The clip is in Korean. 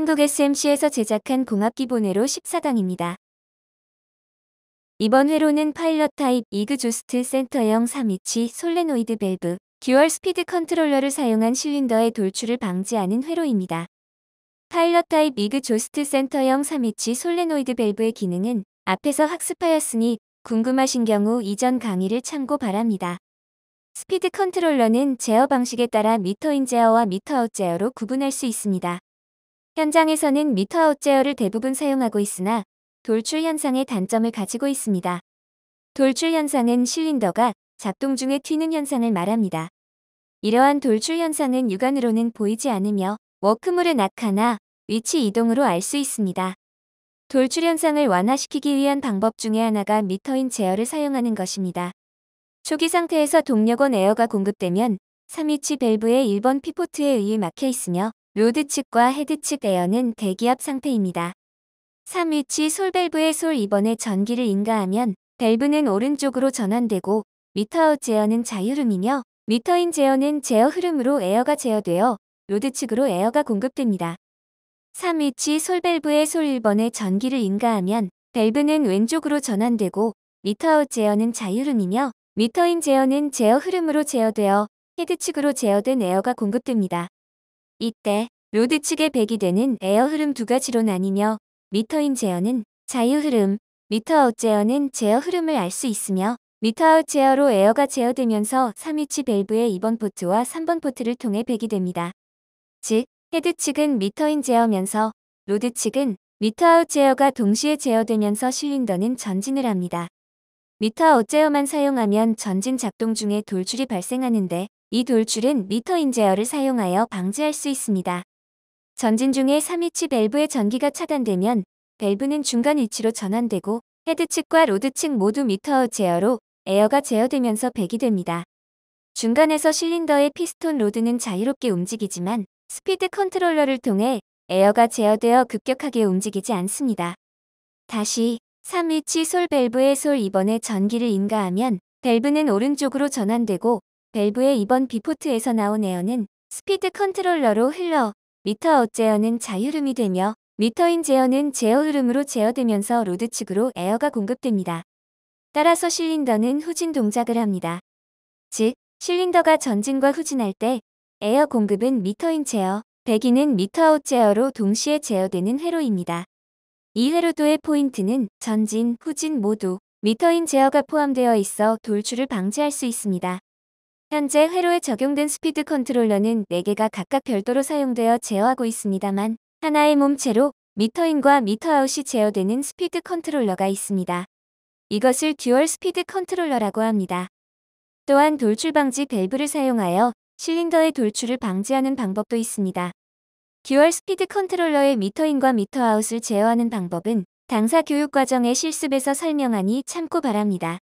한국 SMC에서 제작한 공학기본회로 14강입니다. 이번 회로는 파일럿 타입 이그조스트 센터형 3위치 솔레노이드 밸브, 듀얼 스피드 컨트롤러를 사용한 실린더의 돌출을 방지하는 회로입니다. 파일럿 타입 이그조스트 센터형 3위치 솔레노이드 밸브의 기능은 앞에서 학습하였으니 궁금하신 경우 이전 강의를 참고 바랍니다. 스피드 컨트롤러는 제어 방식에 따라 미터인 제어와 미터아웃 제어로 구분할 수 있습니다. 현장에서는 미터아웃 제어를 대부분 사용하고 있으나 돌출 현상의 단점을 가지고 있습니다. 돌출 현상은 실린더가 작동 중에 튀는 현상을 말합니다. 이러한 돌출 현상은 육안으로는 보이지 않으며 워크물의 낙하나 위치 이동으로 알 수 있습니다. 돌출 현상을 완화시키기 위한 방법 중에 하나가 미터인 제어를 사용하는 것입니다. 초기 상태에서 동력원 에어가 공급되면 3위치 밸브의 1번 피포트에 의해 막혀 있으며 로드 측과 헤드 측 에어는 대기압 상태입니다. 3위치 솔밸브의 솔 2번에 전기를 인가하면 밸브는 오른쪽으로 전환되고 미터아웃 제어는 자유흐름이며 미터인 제어는 제어 흐름으로 에어가 제어되어 로드 측으로 에어가 공급됩니다. 3위치 솔밸브의 솔 1번에 전기를 인가하면 밸브는 왼쪽으로 전환되고 미터아웃 제어는 자유흐름이며 미터인 제어는 제어 흐름으로 제어되어 헤드 측으로 제어된 에어가 공급됩니다. 이때 로드 측의 1 0이 되는 에어 흐름 두 가지로 나뉘며 미터인 제어는 자유 흐름, 미터아웃 제어는 제어 흐름을 알 수 있으며 미터아웃 제어로 에어가 제어되면서 3위치 밸브의 2번 포트와 3번 포트를 통해 1 0이 됩니다. 즉, 헤드 측은 미터인 제어면서 로드 측은 미터아웃 제어가 동시에 제어되면서 실린더는 전진을 합니다. 미터아웃 제어만 사용하면 전진 작동 중에 돌출이 발생하는데 이 돌출은 미터 인제어를 사용하여 방지할 수 있습니다. 전진 중에 3위치 밸브의 전기가 차단되면 밸브는 중간 위치로 전환되고 헤드 측과 로드 측 모두 미터 제어로 에어가 제어되면서 배기 됩니다. 중간에서 실린더의 피스톤 로드는 자유롭게 움직이지만 스피드 컨트롤러를 통해 에어가 제어되어 급격하게 움직이지 않습니다. 다시 3위치 솔 밸브의 솔 2번에 전기를 인가하면 밸브는 오른쪽으로 전환되고 밸브의 이번 비포트에서 나온 에어는 스피드 컨트롤러로 흘러 미터 아웃 제어는 자유흐름이 되며 미터인 제어는 제어 흐름으로 제어되면서 로드 측으로 에어가 공급됩니다. 따라서 실린더는 후진 동작을 합니다. 즉, 실린더가 전진과 후진할 때 에어 공급은 미터인 제어, 배기는 미터아웃 제어로 동시에 제어되는 회로입니다. 이 회로도의 포인트는 전진, 후진 모두 미터인 제어가 포함되어 있어 돌출을 방지할 수 있습니다. 현재 회로에 적용된 스피드 컨트롤러는 4개가 각각 별도로 사용되어 제어하고 있습니다만 하나의 몸체로 미터인과 미터아웃이 제어되는 스피드 컨트롤러가 있습니다. 이것을 듀얼 스피드 컨트롤러라고 합니다. 또한 돌출 방지 밸브를 사용하여 실린더의 돌출을 방지하는 방법도 있습니다. 듀얼 스피드 컨트롤러의 미터인과 미터아웃을 제어하는 방법은 당사 교육 과정의 실습에서 설명하니 참고 바랍니다.